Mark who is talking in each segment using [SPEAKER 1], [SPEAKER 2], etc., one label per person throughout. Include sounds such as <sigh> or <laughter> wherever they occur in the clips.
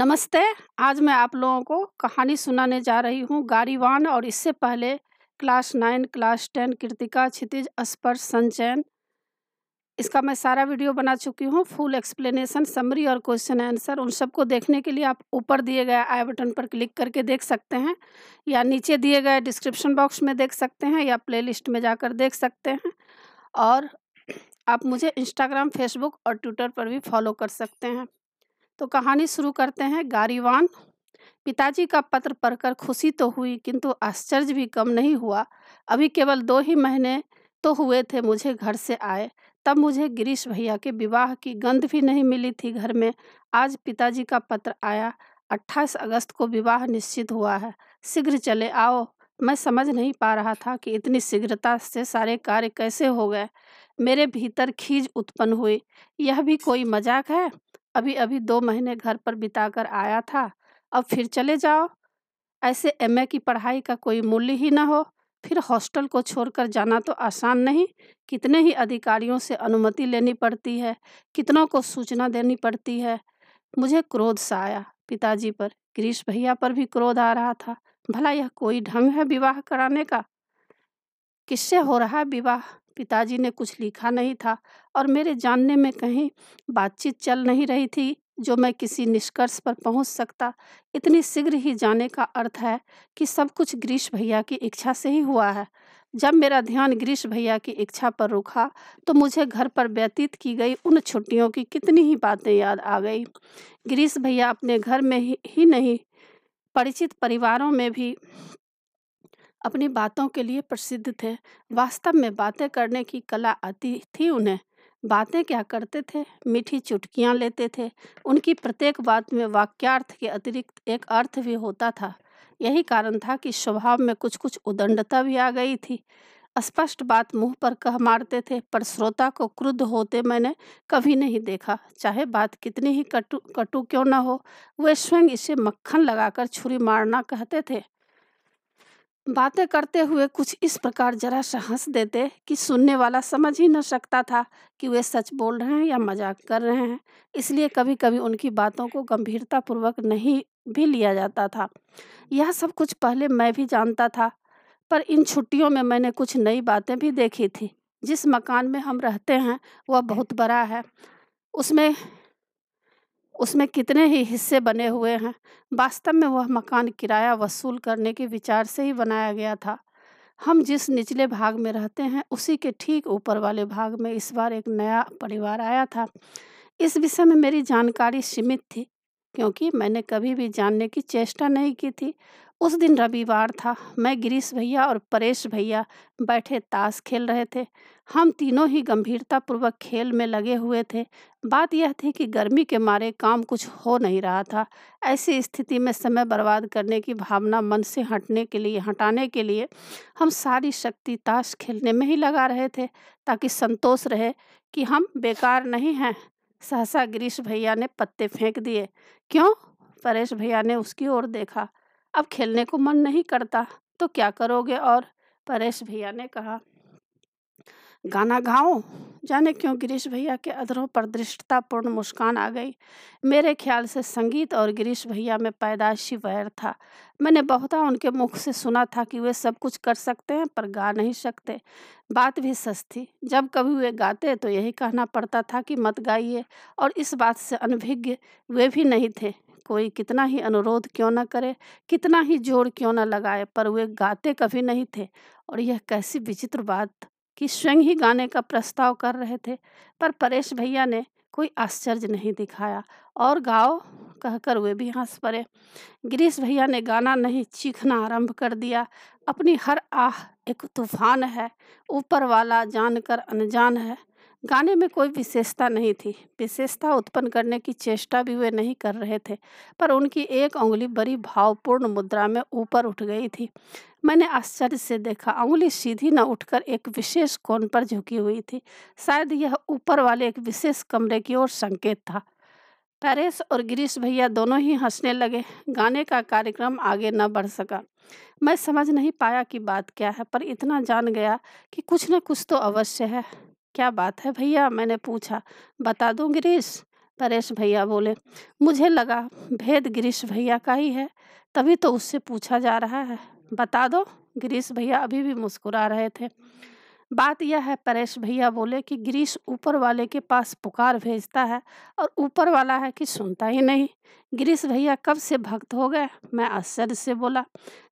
[SPEAKER 1] नमस्ते आज मैं आप लोगों को कहानी सुनाने जा रही हूँ गारीवान और इससे पहले class nine class ten Kritika Kshitij Sparsh Sanchayan इसका मैं सारा वीडियो बना चुकी हूँ फुल एक्सप्लेनेशन समरी और क्वेश्चन आंसर उन सबको देखने के लिए आप ऊपर दिए गए आई बटन पर क्लिक करके देख सकते हैं या नीचे दिए गए डिस्क्रिप्शन बॉक्स में देख सकते हैं या प्ले में जाकर देख सकते हैं और आप मुझे इंस्टाग्राम फेसबुक और ट्विटर पर भी फॉलो कर सकते हैं तो कहानी शुरू करते हैं गारीवान पिताजी का पत्र पढ़कर खुशी तो हुई किंतु आश्चर्य भी कम नहीं हुआ अभी केवल दो ही महीने तो हुए थे मुझे घर से आए तब मुझे गिरीश भैया के विवाह की गंध भी नहीं मिली थी घर में आज पिताजी का पत्र आया 28 अगस्त को विवाह निश्चित हुआ है शीघ्र चले आओ मैं समझ नहीं पा रहा था कि इतनी शीघ्रता से सारे कार्य कैसे हो गए मेरे भीतर खीज उत्पन्न हुई यह भी कोई मजाक है अभी अभी दो महीने घर पर बिता कर आया था अब फिर चले जाओ ऐसे एम की पढ़ाई का कोई मूल्य ही ना हो फिर हॉस्टल को छोड़कर जाना तो आसान नहीं कितने ही अधिकारियों से अनुमति लेनी पड़ती है कितनों को सूचना देनी पड़ती है मुझे क्रोध सा आया पिताजी पर गिरीश भैया पर भी क्रोध आ रहा था भला यह कोई ढंग है विवाह कराने का किससे हो रहा है विवाह पिताजी ने कुछ लिखा नहीं था और मेरे जानने में कहीं बातचीत चल नहीं रही थी जो मैं किसी निष्कर्ष पर पहुंच सकता इतनी शीघ्र ही जाने का अर्थ है कि सब कुछ ग्रीश भैया की इच्छा से ही हुआ है जब मेरा ध्यान ग्रीश भैया की इच्छा पर रुका तो मुझे घर पर व्यतीत की गई उन छुट्टियों की कितनी ही बातें याद आ गई ग्रीश भैया अपने घर में ही, ही नहीं परिचित परिवारों में भी अपनी बातों के लिए प्रसिद्ध थे वास्तव में बातें करने की कला आती थी उन्हें बातें क्या करते थे मीठी चुटकियां लेते थे उनकी प्रत्येक बात में वाक्यार्थ के अतिरिक्त एक अर्थ भी होता था यही कारण था कि स्वभाव में कुछ कुछ उदंडता भी आ गई थी स्पष्ट बात मुंह पर कह मारते थे पर श्रोता को क्रुद्ध होते मैंने कभी नहीं देखा चाहे बात कितनी ही कटु कटु क्यों न हो वे स्वयं इसे मक्खन लगाकर छुरी मारना कहते थे बातें करते हुए कुछ इस प्रकार जरा सा हंस देते कि सुनने वाला समझ ही न सकता था कि वे सच बोल रहे हैं या मजाक कर रहे हैं इसलिए कभी कभी उनकी बातों को गंभीरतापूर्वक नहीं भी लिया जाता था यह सब कुछ पहले मैं भी जानता था पर इन छुट्टियों में मैंने कुछ नई बातें भी देखी थी जिस मकान में हम रहते हैं वह बहुत बड़ा है उसमें उसमें कितने ही हिस्से बने हुए हैं वास्तव में वह मकान किराया वसूल करने के विचार से ही बनाया गया था हम जिस निचले भाग में रहते हैं उसी के ठीक ऊपर वाले भाग में इस बार एक नया परिवार आया था इस विषय में मेरी जानकारी सीमित थी क्योंकि मैंने कभी भी जानने की चेष्टा नहीं की थी उस दिन रविवार था मैं गिरीश भैया और परेश भैया बैठे ताश खेल रहे थे हम तीनों ही गंभीरतापूर्वक खेल में लगे हुए थे बात यह थी कि गर्मी के मारे काम कुछ हो नहीं रहा था ऐसी स्थिति में समय बर्बाद करने की भावना मन से हटने के लिए हटाने के लिए हम सारी शक्ति ताश खेलने में ही लगा रहे थे ताकि संतोष रहे कि हम बेकार नहीं हैं सहसा गिरीश भैया ने पत्ते फेंक दिए क्यों परेश भैया ने उसकी ओर देखा अब खेलने को मन नहीं करता तो क्या करोगे और परेश भैया ने कहा गाना गाओ जाने क्यों गिरीश भैया के अधरों पर दृष्टतापूर्ण मुस्कान आ गई मेरे ख्याल से संगीत और गिरीश भैया में पैदाइशी वैर था मैंने बहुता उनके मुख से सुना था कि वे सब कुछ कर सकते हैं पर गा नहीं सकते बात भी सच थी जब कभी वे गाते तो यही कहना पड़ता था कि मत गाइए और इस बात से अनभिज्ञ वे भी नहीं थे कोई कितना ही अनुरोध क्यों न करे कितना ही जोर क्यों न लगाए पर वे गाते कभी नहीं थे और यह कैसी विचित्र बात कि स्वयं ही गाने का प्रस्ताव कर रहे थे पर परेश भैया ने कोई आश्चर्य नहीं दिखाया और गाओ कहकर वे भी हंस पड़े गिरीश भैया ने गाना नहीं चीखना आरंभ कर दिया अपनी हर आह एक तूफान है ऊपर वाला जानकर अनजान है गाने में कोई विशेषता नहीं थी विशेषता उत्पन्न करने की चेष्टा भी वे नहीं कर रहे थे पर उनकी एक उंगली बड़ी भावपूर्ण मुद्रा में ऊपर उठ गई थी मैंने आश्चर्य से देखा उंगली सीधी न उठकर एक विशेष कोण पर झुकी हुई थी शायद यह ऊपर वाले एक विशेष कमरे की ओर संकेत था परेश और गिरीश भैया दोनों ही हंसने लगे गाने का कार्यक्रम आगे न बढ़ सका मैं समझ नहीं पाया कि बात क्या है पर इतना जान गया कि कुछ न कुछ तो अवश्य है क्या बात है भैया मैंने पूछा बता दूँ गिरीश परेश भैया बोले मुझे लगा भेद गिरीश भैया का ही है तभी तो उससे पूछा जा रहा है बता दो गिरीश भैया अभी भी मुस्कुरा रहे थे बात यह है परेश भैया बोले कि गिरीश ऊपर वाले के पास पुकार भेजता है और ऊपर वाला है कि सुनता ही नहीं गिरीश भैया कब से भक्त हो गए मैं आश्चर्य से बोला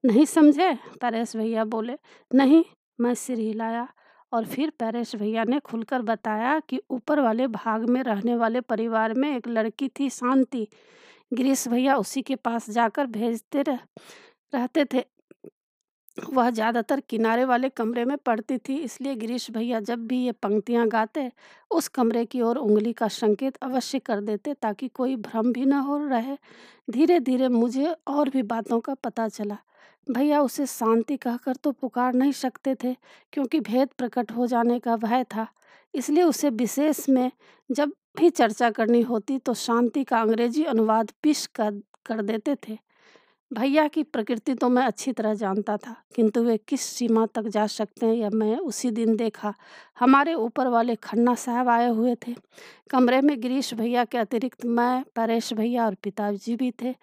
[SPEAKER 1] नहीं समझे परेश भैया बोले नहीं मैं सिर हिलाया और फिर परेश भैया ने खुलकर बताया कि ऊपर वाले भाग में रहने वाले परिवार में एक लड़की थी शांति गिरीश भैया उसी के पास जाकर भेजते रह, रहते थे वह ज़्यादातर किनारे वाले कमरे में पड़ती थी इसलिए गिरीश भैया जब भी ये पंक्तियाँ गाते उस कमरे की ओर उंगली का संकेत अवश्य कर देते ताकि कोई भ्रम भी न हो रहे धीरे धीरे मुझे और भी बातों का पता चला भैया उसे शांति कहकर तो पुकार नहीं सकते थे क्योंकि भेद प्रकट हो जाने का भय था इसलिए उसे विशेष में जब भी चर्चा करनी होती तो शांति का अंग्रेजी अनुवाद पिश कर कर देते थे भैया की प्रकृति तो मैं अच्छी तरह जानता था किंतु वे किस सीमा तक जा सकते हैं यह मैं उसी दिन देखा हमारे ऊपर वाले खन्ना साहब आए हुए थे कमरे में गिरीश भैया के अतिरिक्त मैं परेश भैया और पिताजी भी थे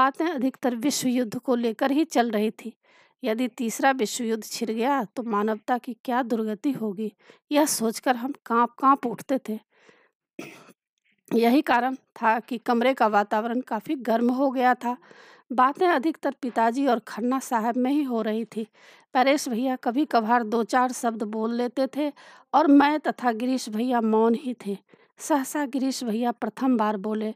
[SPEAKER 1] बातें अधिकतर विश्व युद्ध को लेकर ही चल रही थी यदि तीसरा विश्व युद्ध छिड़ गया तो मानवता की क्या दुर्गति होगी यह सोचकर हम कांप कांप उठते थे यही कारण था कि कमरे का वातावरण काफ़ी गर्म हो गया था बातें अधिकतर पिताजी और खन्ना साहब में ही हो रही थी परेश भैया कभी कभार दो चार शब्द बोल लेते थे और मैं तथा गिरीश भैया मौन ही थे सहसा गिरीश भैया प्रथम बार बोले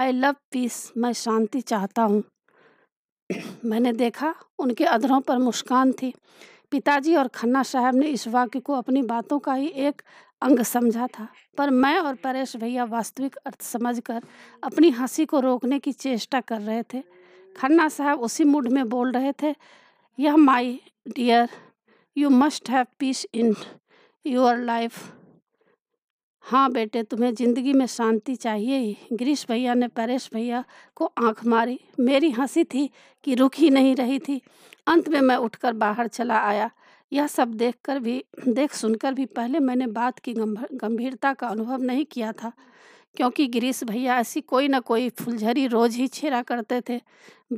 [SPEAKER 1] आई लव पीस मैं शांति चाहता हूँ <clears throat> मैंने देखा उनके अधरों पर मुस्कान थी पिताजी और खन्ना साहब ने इस वाक्य को अपनी बातों का ही एक अंग समझा था पर मैं और परेश भैया वास्तविक अर्थ समझकर अपनी हंसी को रोकने की चेष्टा कर रहे थे खन्ना साहब उसी मूड में बोल रहे थे यह my dear you must have peace in your life हाँ बेटे तुम्हें ज़िंदगी में शांति चाहिए ही गिरीश भैया ने परेश भैया को आंख मारी मेरी हंसी थी कि रुक ही नहीं रही थी अंत में मैं उठकर बाहर चला आया यह सब देखकर भी देख सुनकर भी पहले मैंने बात की गंभीरता का अनुभव नहीं किया था क्योंकि गिरीश भैया ऐसी कोई ना कोई फुलझड़ी रोज ही छेड़ा करते थे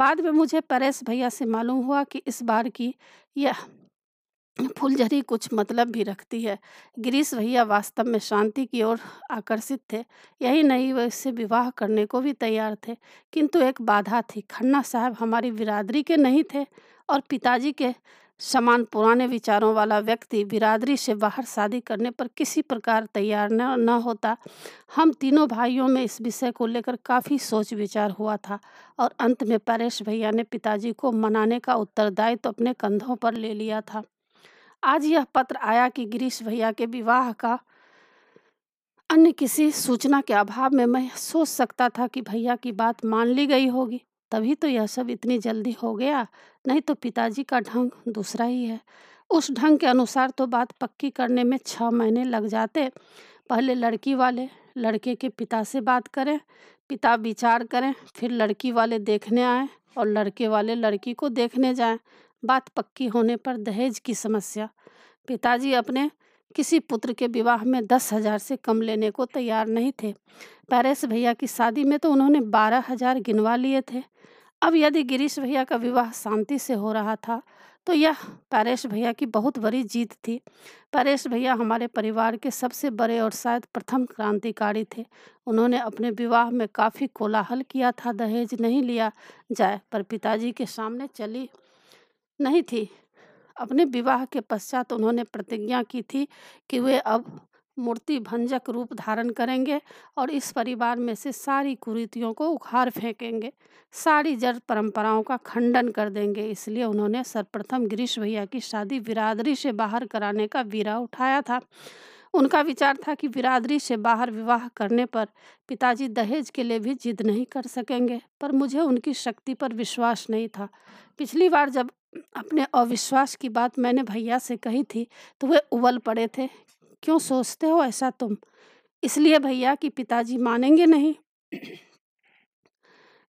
[SPEAKER 1] बाद में मुझे परेश भैया से मालूम हुआ कि इस बार की यह फुलझड़ी कुछ मतलब भी रखती है गिरीश भैया वास्तव में शांति की ओर आकर्षित थे यही नहीं वे इससे विवाह करने को भी तैयार थे किंतु एक बाधा थी खन्ना साहब हमारी बिरादरी के नहीं थे और पिताजी के समान पुराने विचारों वाला व्यक्ति बिरादरी से बाहर शादी करने पर किसी प्रकार तैयार न न होता हम तीनों भाइयों में इस विषय को लेकर काफ़ी सोच विचार हुआ था और अंत में परेश भैया ने पिताजी को मनाने का उत्तरदायित्व तो अपने कंधों पर ले लिया था आज यह पत्र आया कि गिरीश भैया के विवाह का अन्य किसी सूचना के अभाव में मैं सोच सकता था कि भैया की बात मान ली गई होगी तभी तो यह सब इतनी जल्दी हो गया नहीं तो पिताजी का ढंग दूसरा ही है उस ढंग के अनुसार तो बात पक्की करने में छः महीने लग जाते पहले लड़की वाले लड़के के पिता से बात करें पिता विचार करें फिर लड़की वाले देखने आए और लड़के वाले लड़की को देखने जाएं बात पक्की होने पर दहेज की समस्या पिताजी अपने किसी पुत्र के विवाह में दस हजार से कम लेने को तैयार नहीं थे पैरेस भैया की शादी में तो उन्होंने बारह हजार गिनवा लिए थे अब यदि गिरीश भैया का विवाह शांति से हो रहा था तो यह परेश भैया की बहुत बड़ी जीत थी परेश भैया हमारे परिवार के सबसे बड़े और शायद प्रथम क्रांतिकारी थे उन्होंने अपने विवाह में काफ़ी कोलाहल किया था दहेज नहीं लिया जाए पर पिताजी के सामने चली नहीं थी अपने विवाह के पश्चात उन्होंने प्रतिज्ञा की थी कि वे अब मूर्ति भंजक रूप धारण करेंगे और इस परिवार में से सारी कुरीतियों को उखाड़ फेंकेंगे सारी जड़ परंपराओं का खंडन कर देंगे इसलिए उन्होंने सर्वप्रथम गिरीश भैया की शादी बिरादरी से बाहर कराने का वीरा उठाया था उनका विचार था कि बिरादरी से बाहर विवाह करने पर पिताजी दहेज के लिए भी जिद नहीं कर सकेंगे पर मुझे उनकी शक्ति पर विश्वास नहीं था पिछली बार जब अपने अविश्वास की बात मैंने भैया से कही थी तो वे उबल पड़े थे क्यों सोचते हो ऐसा तुम इसलिए भैया कि पिताजी मानेंगे नहीं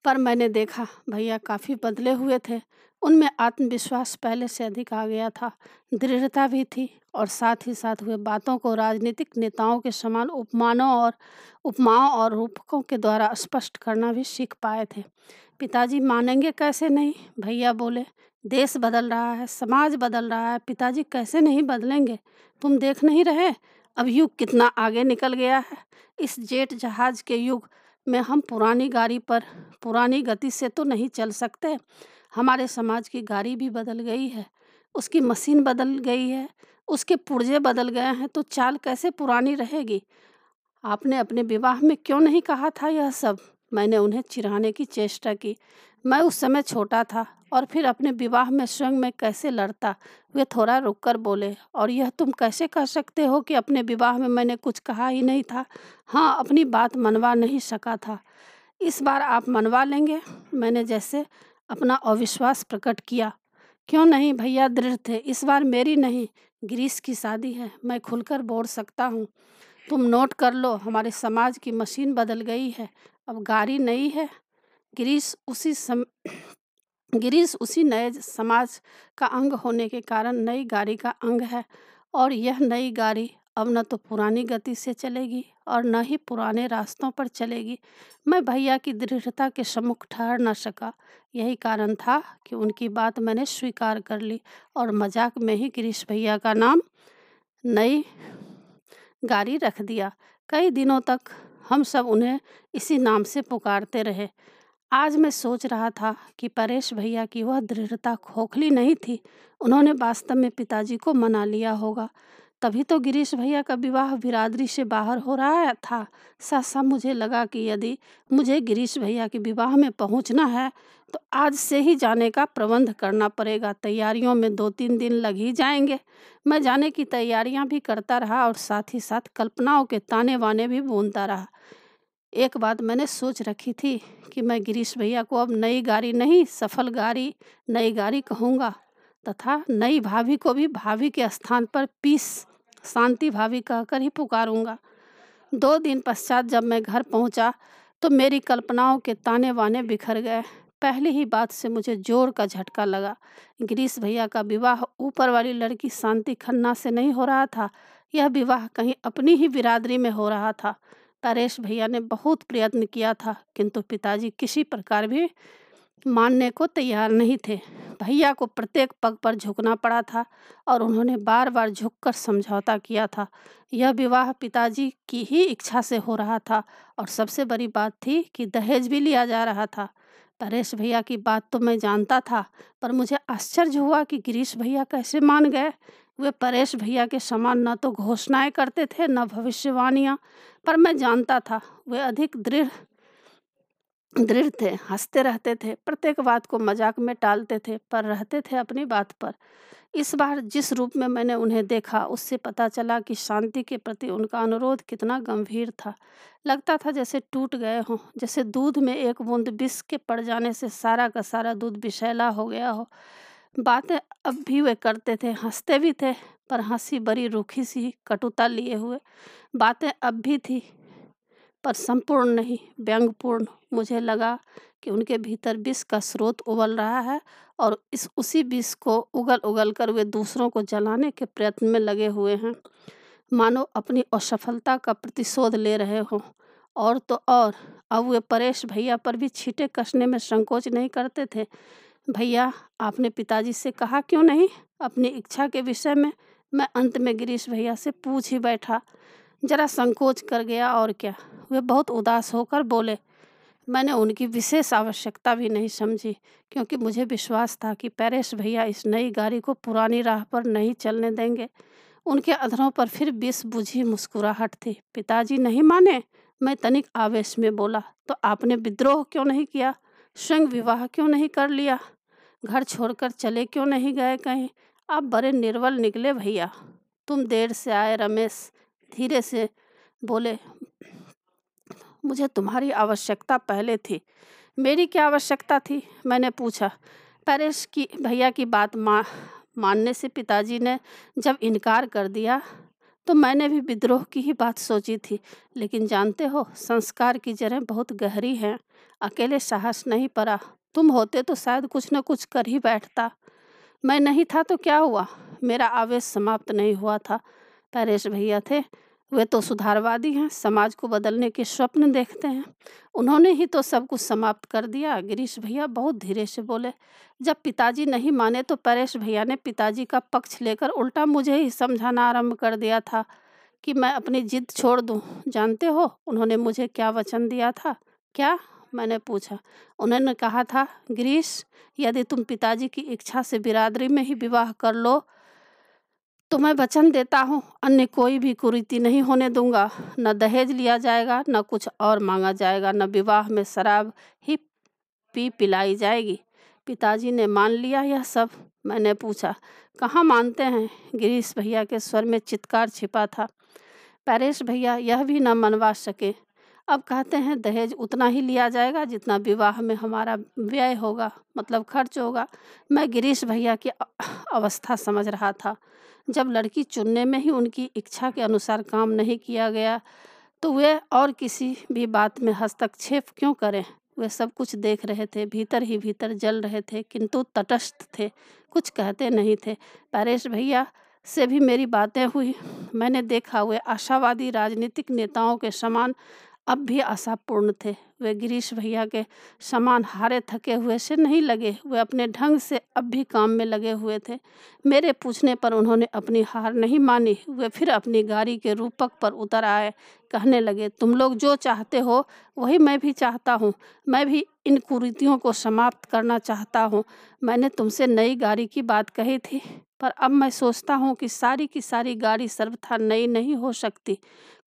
[SPEAKER 1] पर मैंने देखा भैया काफ़ी बदले हुए थे उनमें आत्मविश्वास पहले से अधिक आ गया था दृढ़ता भी थी और साथ ही साथ हुए बातों को राजनीतिक नेताओं के समान उपमानों और उपमाओं और रूपकों के द्वारा स्पष्ट करना भी सीख पाए थे पिताजी मानेंगे कैसे नहीं भैया बोले देश बदल रहा है समाज बदल रहा है पिताजी कैसे नहीं बदलेंगे तुम देख नहीं रहे अब युग कितना आगे निकल गया है इस जेट जहाज के युग में हम पुरानी गाड़ी पर पुरानी गति से तो नहीं चल सकते हमारे समाज की गाड़ी भी बदल गई है उसकी मशीन बदल गई है उसके पुर्जे बदल गए हैं तो चाल कैसे पुरानी रहेगी आपने अपने विवाह में क्यों नहीं कहा था यह सब मैंने उन्हें चिढ़ाने की चेष्टा की मैं उस समय छोटा था और फिर अपने विवाह में स्वयं में कैसे लड़ता वे थोड़ा रुककर बोले और यह तुम कैसे कह सकते हो कि अपने विवाह में मैंने कुछ कहा ही नहीं था हाँ अपनी बात मनवा नहीं सका था इस बार आप मनवा लेंगे मैंने जैसे अपना अविश्वास प्रकट किया क्यों नहीं भैया दृढ़ थे इस बार मेरी नहीं ग्रीस की शादी है मैं खुलकर बोल सकता हूँ तुम नोट कर लो हमारे समाज की मशीन बदल गई है अब गाड़ी नई है गिरीश उसी सम <clears throat> गिरीश उसी नए समाज का अंग होने के कारण नई गाड़ी का अंग है और यह नई गाड़ी अब न तो पुरानी गति से चलेगी और न ही पुराने रास्तों पर चलेगी मैं भैया की दृढ़ता के सम्मुख ठहर न सका यही कारण था कि उनकी बात मैंने स्वीकार कर ली और मजाक में ही गिरीश भैया का नाम नई गाड़ी रख दिया कई दिनों तक हम सब उन्हें इसी नाम से पुकारते रहे आज मैं सोच रहा था कि परेश भैया की वह दृढ़ता खोखली नहीं थी उन्होंने वास्तव में पिताजी को मना लिया होगा तभी तो गिरीश भैया का विवाह बिरादरी से बाहर हो रहा था सहसा मुझे लगा कि यदि मुझे गिरीश भैया के विवाह में पहुंचना है तो आज से ही जाने का प्रबंध करना पड़ेगा तैयारियों में दो तीन दिन लग ही जाएंगे मैं जाने की तैयारियां भी करता रहा और साथ ही साथ कल्पनाओं के ताने वाने भी बूनता रहा एक बात मैंने सोच रखी थी कि मैं गिरीश भैया को अब नई गाड़ी नहीं सफल गाड़ी नई गाड़ी कहूँगा तथा नई भाभी को भी भाभी के स्थान पर पीस शांति भाभी कहकर ही पुकारूंगा दो दिन पश्चात जब मैं घर पहुंचा तो मेरी कल्पनाओं के ताने बाने बिखर गए पहली ही बात से मुझे जोर का झटका लगा गिरीश भैया का विवाह ऊपर वाली लड़की शांति खन्ना से नहीं हो रहा था यह विवाह कहीं अपनी ही बिरादरी में हो रहा था परेश भैया ने बहुत प्रयत्न किया था किंतु पिताजी किसी प्रकार भी मानने को तैयार नहीं थे भैया को प्रत्येक पग पर झुकना पड़ा था और उन्होंने बार बार झुककर समझौता किया था यह विवाह पिताजी की ही इच्छा से हो रहा था और सबसे बड़ी बात थी कि दहेज भी लिया जा रहा था परेश भैया की बात तो मैं जानता था पर मुझे आश्चर्य हुआ कि गिरीश भैया कैसे मान गए वे परेश भैया के समान न तो घोषणाएं करते थे न भविष्यवाणियाँ पर मैं जानता था वे अधिक दृढ़ दृढ़ थे हंसते रहते थे प्रत्येक बात को मजाक में टालते थे पर रहते थे अपनी बात पर इस बार जिस रूप में मैंने उन्हें देखा उससे पता चला कि शांति के प्रति उनका अनुरोध कितना गंभीर था लगता था जैसे टूट गए हों जैसे दूध में एक बूंद विष के पड़ जाने से सारा का सारा दूध विषैला हो गया हो बातें अब भी वे करते थे हंसते भी थे पर हंसी बड़ी रूखी सी कटुता लिए हुए बातें अब भी थी पर संपूर्ण नहीं व्यंग्यपूर्ण मुझे लगा कि उनके भीतर विष का स्रोत उबल रहा है और इस उसी विष को उगल उगल कर वे दूसरों को जलाने के प्रयत्न में लगे हुए हैं मानो अपनी असफलता का प्रतिशोध ले रहे हों और तो और अब वे परेश भैया पर भी छींटे कसने में संकोच नहीं करते थे भैया आपने पिताजी से कहा क्यों नहीं अपनी इच्छा के विषय में मैं अंत में गिरीश भैया से पूछ ही बैठा जरा संकोच कर गया और क्या वे बहुत उदास होकर बोले मैंने उनकी विशेष आवश्यकता भी नहीं समझी क्योंकि मुझे विश्वास था कि पेरेश भैया इस नई गाड़ी को पुरानी राह पर नहीं चलने देंगे उनके अधरों पर फिर बिस बुझी मुस्कुराहट थी पिताजी नहीं माने मैं तनिक आवेश में बोला तो आपने विद्रोह क्यों नहीं किया स्वयं विवाह क्यों नहीं कर लिया घर छोड़कर चले क्यों नहीं गए कहीं आप बड़े निर्बल निकले भैया तुम देर से आए रमेश धीरे से बोले मुझे तुम्हारी आवश्यकता पहले थी मेरी क्या आवश्यकता थी मैंने पूछा परेश की भैया की बात मा मानने से पिताजी ने जब इनकार कर दिया तो मैंने भी विद्रोह की ही बात सोची थी लेकिन जानते हो संस्कार की जड़ें बहुत गहरी हैं अकेले साहस नहीं पड़ा तुम होते तो शायद कुछ न कुछ कर ही बैठता मैं नहीं था तो क्या हुआ मेरा आवेश समाप्त नहीं हुआ था परेश भैया थे वे तो सुधारवादी हैं समाज को बदलने के स्वप्न देखते हैं उन्होंने ही तो सब कुछ समाप्त कर दिया गिरीश भैया बहुत धीरे से बोले जब पिताजी नहीं माने तो परेश भैया ने पिताजी का पक्ष लेकर उल्टा मुझे ही समझाना आरंभ कर दिया था कि मैं अपनी जिद छोड़ दूं जानते हो उन्होंने मुझे क्या वचन दिया था क्या मैंने पूछा उन्होंने कहा था गिरीश यदि तुम पिताजी की इच्छा से बिरादरी में ही विवाह कर लो तो मैं वचन देता हूँ अन्य कोई भी कुरीति नहीं होने दूंगा न दहेज लिया जाएगा न कुछ और मांगा जाएगा न विवाह में शराब ही पी पिलाई जाएगी पिताजी ने मान लिया यह सब मैंने पूछा कहाँ मानते हैं गिरीश भैया के स्वर में चित्कार छिपा था पैरेश भैया यह भी न मनवा सके अब कहते हैं दहेज उतना ही लिया जाएगा जितना विवाह में हमारा व्यय होगा मतलब खर्च होगा मैं गिरीश भैया की अवस्था समझ रहा था जब लड़की चुनने में ही उनकी इच्छा के अनुसार काम नहीं किया गया तो वे और किसी भी बात में हस्तक्षेप क्यों करें वे सब कुछ देख रहे थे भीतर ही भीतर जल रहे थे किंतु तटस्थ थे कुछ कहते नहीं थे परेश भैया से भी मेरी बातें हुई मैंने देखा वे आशावादी राजनीतिक नेताओं के समान अब भी आशापूर्ण थे वे गिरीश भैया के समान हारे थके हुए से नहीं लगे वे अपने ढंग से अब भी काम में लगे हुए थे मेरे पूछने पर उन्होंने अपनी हार नहीं मानी वे फिर अपनी गाड़ी के रूपक पर उतर आए कहने लगे तुम लोग जो चाहते हो वही मैं भी चाहता हूँ मैं भी इन कुरीतियों को समाप्त करना चाहता हूँ मैंने तुमसे नई गाड़ी की बात कही थी पर अब मैं सोचता हूँ कि सारी की सारी गाड़ी सर्वथा नई नहीं हो सकती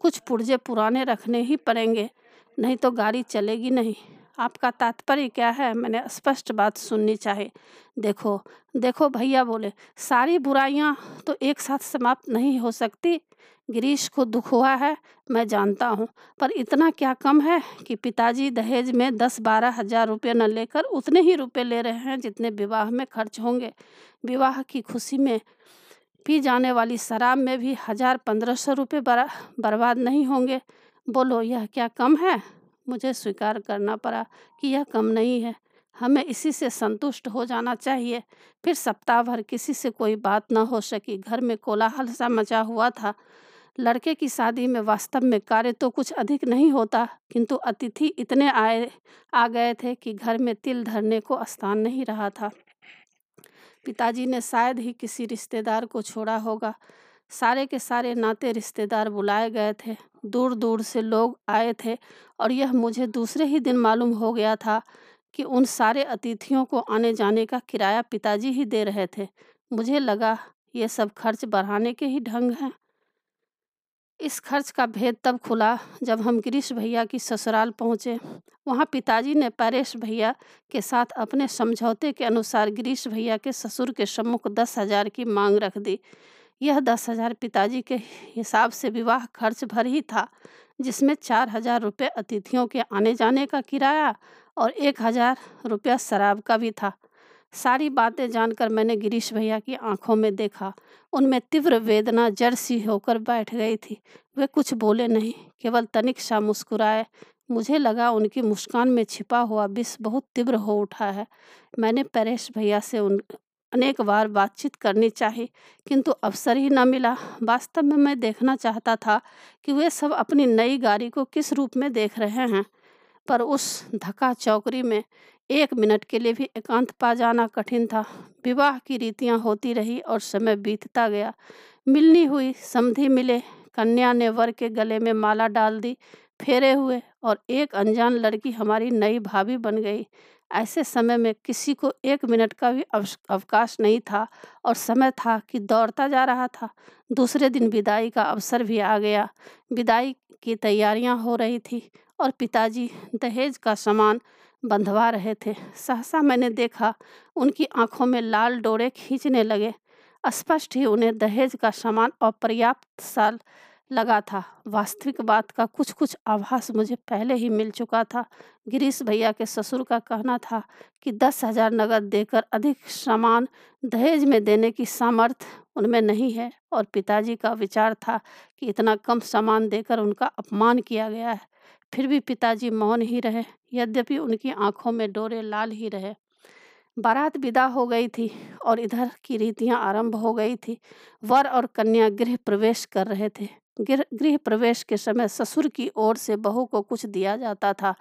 [SPEAKER 1] कुछ पुर्जे पुराने रखने ही पड़ेंगे नहीं तो गाड़ी चलेगी नहीं आपका तात्पर्य क्या है मैंने स्पष्ट बात सुननी चाहिए देखो देखो भैया बोले सारी बुराइयाँ तो एक साथ समाप्त नहीं हो सकती गिरीश को दुख हुआ है मैं जानता हूँ पर इतना क्या कम है कि पिताजी दहेज में दस बारह हजार रुपये न लेकर उतने ही रुपये ले रहे हैं जितने विवाह में खर्च होंगे विवाह की खुशी में पी जाने वाली शराब में भी हजार पंद्रह सौ रुपये बर्बाद नहीं होंगे बोलो यह क्या कम है मुझे स्वीकार करना पड़ा कि यह कम नहीं है हमें इसी से संतुष्ट हो जाना चाहिए फिर सप्ताह भर किसी से कोई बात न हो सकी घर में कोलाहल सा मचा हुआ था लड़के की शादी में वास्तव में कार्य तो कुछ अधिक नहीं होता किंतु अतिथि इतने आए आ गए थे कि घर में तिल धरने को स्थान नहीं रहा था पिताजी ने शायद ही किसी रिश्तेदार को छोड़ा होगा सारे के सारे नाते रिश्तेदार बुलाए गए थे दूर दूर से लोग आए थे और यह मुझे दूसरे ही दिन मालूम हो गया था कि उन सारे अतिथियों को आने जाने का किराया पिताजी ही दे रहे थे मुझे लगा ये सब खर्च बढ़ाने के ही ढंग हैं इस खर्च का भेद तब खुला जब हम गिरीश भैया की ससुराल पहुँचे वहाँ पिताजी ने परेश भैया के साथ अपने समझौते के अनुसार गिरीश भैया के ससुर के सम्मुख दस हजार की मांग रख दी यह दस हजार पिताजी के हिसाब से विवाह खर्च भर ही था जिसमें चार हजार रुपये अतिथियों के आने जाने का किराया और एक हजार रुपया शराब का भी था सारी बातें जानकर मैंने गिरीश भैया की आंखों में देखा उनमें तीव्र वेदना जड़ सी होकर बैठ गई थी वे कुछ बोले नहीं केवल तनिक सा मुस्कुराए मुझे लगा उनकी मुस्कान में छिपा हुआ विष बहुत तीव्र हो उठा है मैंने परेश भैया से उन अनेक बार बातचीत करनी चाहिए किंतु अवसर ही न मिला वास्तव में मैं देखना चाहता था कि वे सब अपनी नई गाड़ी को किस रूप में देख रहे हैं पर उस धक्का चौकरी में एक मिनट के लिए भी एकांत पा जाना कठिन था विवाह की रीतियां होती रही और समय बीतता गया मिलनी हुई समधि मिले कन्या ने वर के गले में माला डाल दी फेरे हुए और एक अनजान लड़की हमारी नई भाभी बन गई ऐसे समय में किसी को एक मिनट का भी अवकाश नहीं था और समय था कि दौड़ता जा रहा था दूसरे दिन विदाई का अवसर भी आ गया विदाई की तैयारियां हो रही थी और पिताजी दहेज का सामान बंधवा रहे थे सहसा मैंने देखा उनकी आंखों में लाल डोरे खींचने लगे स्पष्ट ही उन्हें दहेज का सामान अपर्याप्त साल लगा था वास्तविक बात का कुछ कुछ आभास मुझे पहले ही मिल चुका था गिरीश भैया के ससुर का कहना था कि दस हजार नकद देकर अधिक सामान दहेज में देने की सामर्थ्य उनमें नहीं है और पिताजी का विचार था कि इतना कम सामान देकर उनका अपमान किया गया है फिर भी पिताजी मौन ही रहे यद्यपि उनकी आंखों में डोरे लाल ही रहे बारात विदा हो गई थी और इधर की रीतियां आरंभ हो गई थी वर और कन्या गृह प्रवेश कर रहे थे तो गृह प्रवेश के समय ससुर की ओर से बहू को कुछ दिया जाता था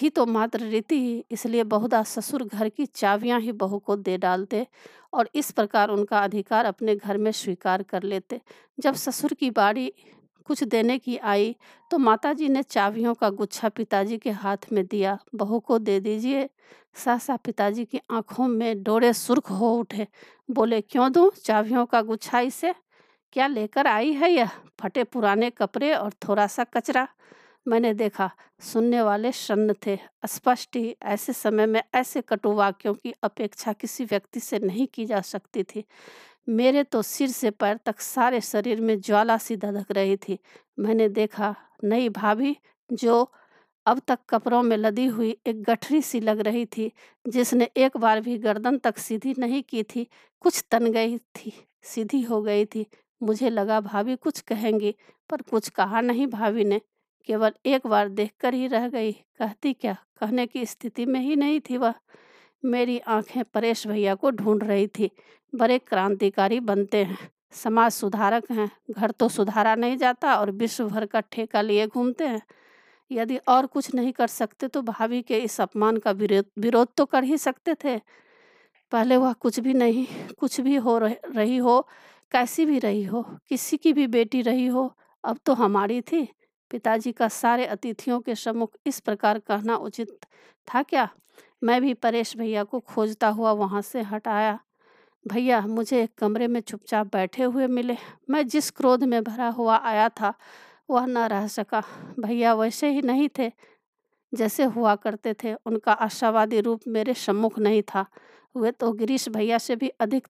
[SPEAKER 1] थी तो मात्र रीति ही इसलिए बहुधा ससुर घर की चाबियां ही बहू को दे डालते और इस प्रकार उनका अधिकार अपने घर में स्वीकार कर लेते जब ससुर की बारी कुछ देने की आई तो माताजी ने चाबियों का गुच्छा पिताजी के हाथ में दिया बहू को दे दीजिए सहसा पिताजी की आंखों में डोरे सुर्ख हो उठे बोले क्यों दूँ चाबियों का गुच्छा इसे क्या लेकर आई है यह फटे पुराने कपड़े और थोड़ा सा कचरा मैंने देखा सुनने वाले सन्न थे स्पष्ट ही ऐसे समय में ऐसे कटु वाक्यों की अपेक्षा किसी व्यक्ति से नहीं की जा सकती थी मेरे तो सिर से पैर तक सारे शरीर में ज्वाला सी धधक रही थी मैंने देखा नई भाभी जो अब तक कपड़ों में लदी हुई एक गठरी सी लग रही थी जिसने एक बार भी गर्दन तक सीधी नहीं की थी कुछ तन गई थी सीधी हो गई थी मुझे लगा भाभी कुछ कहेंगी पर कुछ कहा नहीं भाभी ने केवल एक बार देखकर ही रह गई कहती क्या कहने की स्थिति में ही नहीं थी वह मेरी आंखें परेश भैया को ढूंढ रही थी बड़े क्रांतिकारी बनते हैं समाज सुधारक हैं घर तो सुधारा नहीं जाता और विश्व भर का ठेका लिए घूमते हैं यदि और कुछ नहीं कर सकते तो भाभी के इस अपमान का विरोध विरोध तो कर ही सकते थे पहले वह कुछ भी नहीं कुछ भी हो रही हो कैसी भी रही हो किसी की भी बेटी रही हो अब तो हमारी थी पिताजी का सारे अतिथियों के सम्मुख इस प्रकार कहना उचित था क्या मैं भी परेश भैया को खोजता हुआ वहाँ से हटाया भैया मुझे एक कमरे में चुपचाप बैठे हुए मिले मैं जिस क्रोध में भरा हुआ आया था वह न रह सका भैया वैसे ही नहीं थे जैसे हुआ करते थे उनका आशावादी रूप मेरे सम्मुख नहीं था वे तो गिरीश भैया से भी अधिक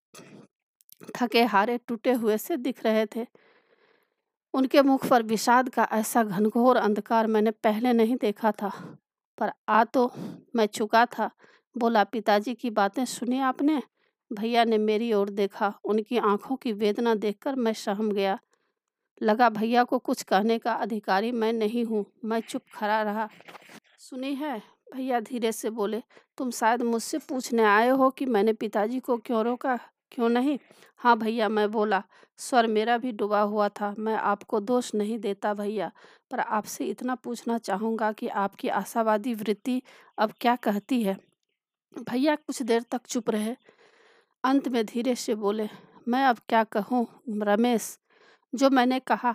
[SPEAKER 1] थके हारे टूटे हुए से दिख रहे थे उनके मुख पर विषाद का ऐसा घनघोर अंधकार मैंने पहले नहीं देखा था पर आ तो मैं चुका था बोला पिताजी की बातें सुनी आपने भैया ने मेरी ओर देखा उनकी आंखों की वेदना देखकर मैं सहम गया लगा भैया को कुछ कहने का अधिकारी मैं नहीं हूँ मैं चुप खड़ा रहा सुनी है भैया धीरे से बोले तुम शायद मुझसे पूछने आए हो कि मैंने पिताजी को क्यों रोका क्यों नहीं हाँ भैया मैं बोला स्वर मेरा भी डूबा हुआ था मैं आपको दोष नहीं देता भैया पर आपसे इतना पूछना चाहूँगा कि आपकी आशावादी वृत्ति अब क्या कहती है भैया कुछ देर तक चुप रहे अंत में धीरे से बोले मैं अब क्या कहूँ रमेश जो मैंने कहा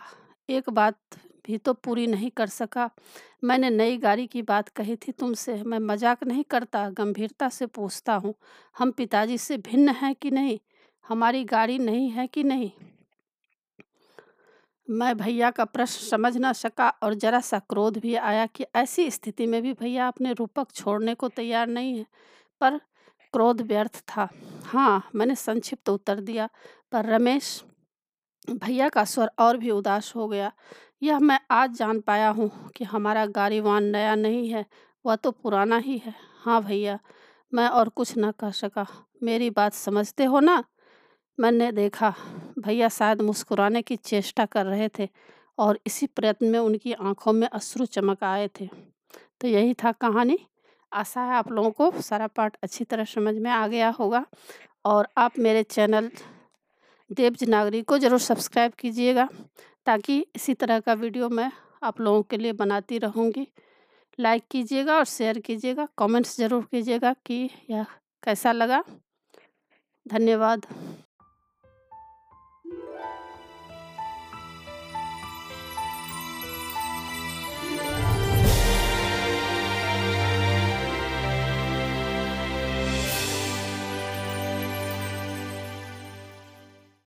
[SPEAKER 1] एक बात भी तो पूरी नहीं कर सका मैंने नई गाड़ी की बात कही थी तुमसे मैं मजाक नहीं करता गंभीरता से पूछता हूँ हम पिताजी से भिन्न हैं कि नहीं हमारी गाड़ी नहीं है कि नहीं मैं भैया का प्रश्न समझ ना सका और जरा सा क्रोध भी आया कि ऐसी स्थिति में भी भैया अपने रूपक छोड़ने को तैयार नहीं है पर क्रोध व्यर्थ था हाँ मैंने संक्षिप्त उत्तर दिया पर रमेश भैया का स्वर और भी उदास हो गया यह मैं आज जान पाया हूँ कि हमारा गारीवान नया नहीं है वह तो पुराना ही है हाँ भैया मैं और कुछ ना कह सका मेरी बात समझते हो ना मैंने देखा भैया शायद मुस्कुराने की चेष्टा कर रहे थे और इसी प्रयत्न में उनकी आंखों में अश्रु चमक आए थे तो यही था कहानी आशा है आप लोगों को सारा पार्ट अच्छी तरह समझ में आ गया होगा और आप मेरे चैनल देवज नागरी को ज़रूर सब्सक्राइब कीजिएगा ताकि इसी तरह का वीडियो मैं आप लोगों के लिए बनाती रहूँगी लाइक कीजिएगा और शेयर कीजिएगा कमेंट्स ज़रूर कीजिएगा कि यह कैसा लगा धन्यवाद